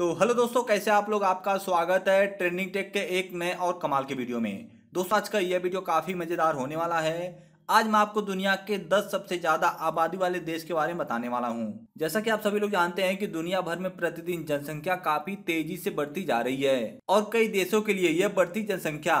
तो हेलो दोस्तों कैसे आप लोग आपका स्वागत है ट्रेंडिंग टेक के एक नए और कमाल के वीडियो में दोस्तों आज का यह वीडियो काफ़ी मज़ेदार होने वाला है आज मैं आपको दुनिया के 10 सबसे ज़्यादा आबादी वाले देश के बारे में बताने वाला हूँ जैसा कि आप सभी लोग जानते हैं कि दुनिया भर में प्रतिदिन जनसंख्या काफ़ी तेजी से बढ़ती जा रही है और कई देशों के लिए यह बढ़ती जनसंख्या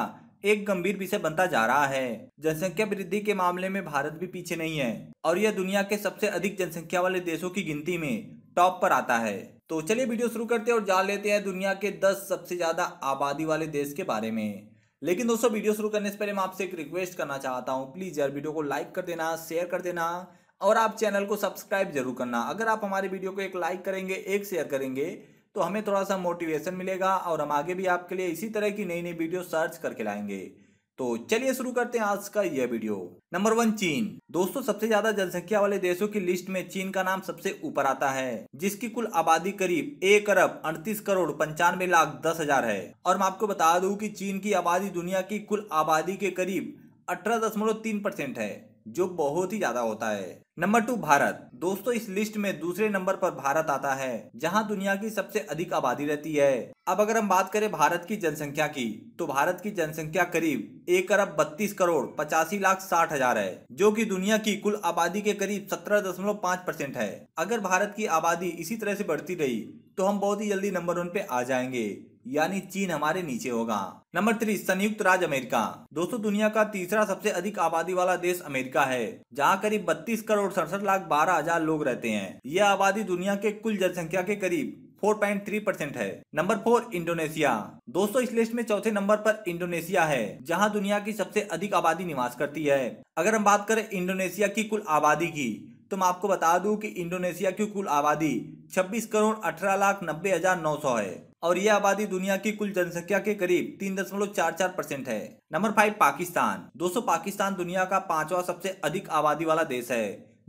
एक गंभीर विषय बनता जा रहा है जनसंख्या वृद्धि के मामले में भारत भी पीछे नहीं है और यह दुनिया के सबसे अधिक जनसंख्या वाले देशों की गिनती में टॉप पर आता है तो चलिए वीडियो शुरू करते हैं और जान लेते हैं दुनिया के 10 सबसे ज़्यादा आबादी वाले देश के बारे में लेकिन दोस्तों वीडियो शुरू करने से पहले मैं आपसे एक रिक्वेस्ट करना चाहता हूँ प्लीज़ यार वीडियो को लाइक कर देना शेयर कर देना और आप चैनल को सब्सक्राइब जरूर करना अगर आप हमारे वीडियो को एक लाइक करेंगे एक शेयर करेंगे तो हमें थोड़ा सा मोटिवेशन मिलेगा और हम आगे भी आपके लिए इसी तरह की नई नई वीडियो सर्च करके लाएंगे तो चलिए शुरू करते हैं आज का यह वीडियो नंबर वन चीन दोस्तों सबसे ज्यादा जनसंख्या वाले देशों की लिस्ट में चीन का नाम सबसे ऊपर आता है जिसकी कुल आबादी करीब एक अरब अड़तीस करोड़ पंचानवे लाख दस हजार है और मैं आपको बता दूं कि चीन की आबादी दुनिया की कुल आबादी के करीब अठारह दशमलव तीन परसेंट है जो बहुत ही ज्यादा होता है नंबर टू भारत दोस्तों इस लिस्ट में दूसरे नंबर पर भारत आता है जहां दुनिया की सबसे अधिक आबादी रहती है अब अगर हम बात करें भारत की जनसंख्या की तो भारत की जनसंख्या करीब एक अरब बत्तीस करोड़ पचासी लाख साठ हजार है जो कि दुनिया की कुल आबादी के करीब सत्रह दशमलव पाँच परसेंट है अगर भारत की आबादी इसी तरह से बढ़ती रही तो हम बहुत ही जल्दी नंबर वन पे आ जाएंगे यानी चीन हमारे नीचे होगा नंबर थ्री संयुक्त राज्य अमेरिका दोस्तों दुनिया का तीसरा सबसे अधिक आबादी वाला देश अमेरिका है जहाँ करीब बत्तीस करोड़ सड़सठ लाख बारह हजार लोग रहते हैं यह आबादी दुनिया के कुल जनसंख्या के करीब 4.3 परसेंट है नंबर फोर इंडोनेशिया दोस्तों इस लिस्ट में चौथे नंबर पर इंडोनेशिया है जहां दुनिया की सबसे अधिक आबादी निवास करती है अगर हम बात करें इंडोनेशिया की कुल आबादी की तो मैं आपको बता दूं कि इंडोनेशिया की कुल आबादी 26 करोड़ अठारह लाख नब्बे हजार नौ सौ है और यह आबादी दुनिया की कुल जनसंख्या के करीब तीन दशमलव चार चार परसेंट है नंबर फाइव पाकिस्तान दोस्तों पाकिस्तान दुनिया का पांचवा सबसे अधिक आबादी वाला देश है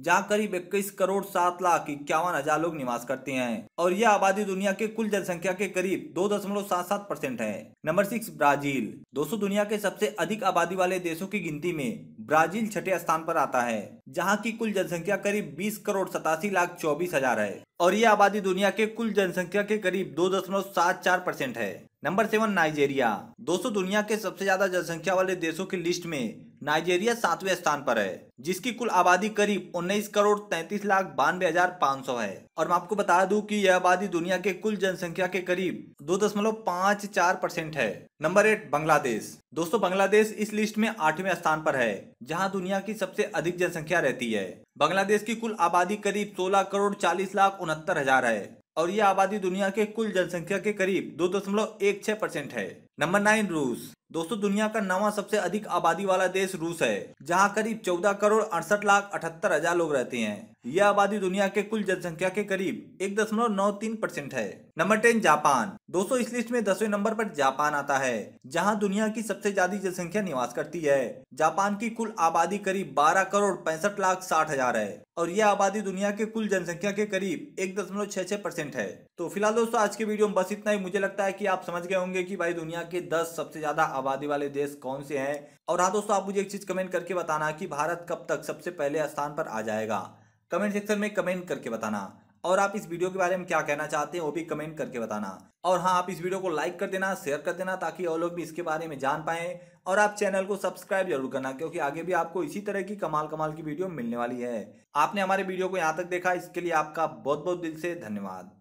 जहाँ करीब इक्कीस करोड़ सात लाख इक्यावन हजार लोग निवास करते हैं और यह आबादी दुनिया के कुल जनसंख्या के करीब दो दशमलव सात सात परसेंट है नंबर सिक्स ब्राजील दोस्तों दुनिया के सबसे अधिक आबादी वाले देशों की गिनती में ब्राजील छठे स्थान पर आता है जहां की कुल जनसंख्या करीब 20 करोड़ सतासी लाख चौबीस हजार है और ये आबादी दुनिया के कुल जनसंख्या के करीब दो दशमलव सात चार परसेंट है नंबर सेवन नाइजेरिया दोस्तों दुनिया के सबसे ज्यादा जनसंख्या वाले देशों की लिस्ट में नाइजेरिया सातवें स्थान पर है जिसकी कुल आबादी करीब उन्नीस करोड़ तैतीस लाख बानवे हजार पाँच सौ है और मैं आपको बता दूं कि यह आबादी दुनिया के कुल जनसंख्या के करीब दो दशमलव पाँच चार परसेंट है नंबर एट बांग्लादेश दोस्तों बांग्लादेश इस लिस्ट में आठवें स्थान पर है जहां दुनिया की सबसे अधिक जनसंख्या रहती है बांग्लादेश की कुल आबादी करीब सोलह करोड़ चालीस लाख उनहत्तर हजार है और यह आबादी दुनिया के कुल जनसंख्या के करीब दो दशमलव एक छह परसेंट है नंबर नाइन रूस दोस्तों दुनिया का नवा सबसे अधिक आबादी वाला देश रूस है जहां करीब 14 करोड़ अड़सठ लाख अठहत्तर हजार लोग रहते हैं यह आबादी दुनिया के कुल जनसंख्या के करीब एक दशमलव नौ तीन परसेंट है नंबर टेन जापान दोस्तों इस लिस्ट में दसवें नंबर पर जापान आता है जहां दुनिया की सबसे ज्यादा जनसंख्या निवास करती है जापान की कुल आबादी करीब बारह करोड़ पैंसठ लाख साठ हजार है और यह आबादी दुनिया के कुल जनसंख्या के करीब एक दशमलव छह छह परसेंट है तो फिलहाल दोस्तों आज के वीडियो में बस इतना ही मुझे लगता है की आप समझ गए होंगे की भाई दुनिया के दस सबसे ज्यादा आबादी वाले देश कौन से हैं और हाँ दोस्तों आप मुझे एक चीज़ कमेंट करके बताना कि भारत कब तक सबसे पहले स्थान पर आ जाएगा कमेंट सेक्शन में कमेंट करके बताना और आप इस वीडियो के बारे में क्या कहना चाहते हैं वो भी कमेंट करके बताना और हाँ आप इस वीडियो को लाइक कर देना शेयर कर देना ताकि और लोग भी इसके बारे में जान पाएँ और आप चैनल को सब्सक्राइब जरूर करना क्योंकि आगे भी आपको इसी तरह की कमाल कमाल की वीडियो मिलने वाली है आपने हमारे वीडियो को यहाँ तक देखा इसके लिए आपका बहुत बहुत दिल से धन्यवाद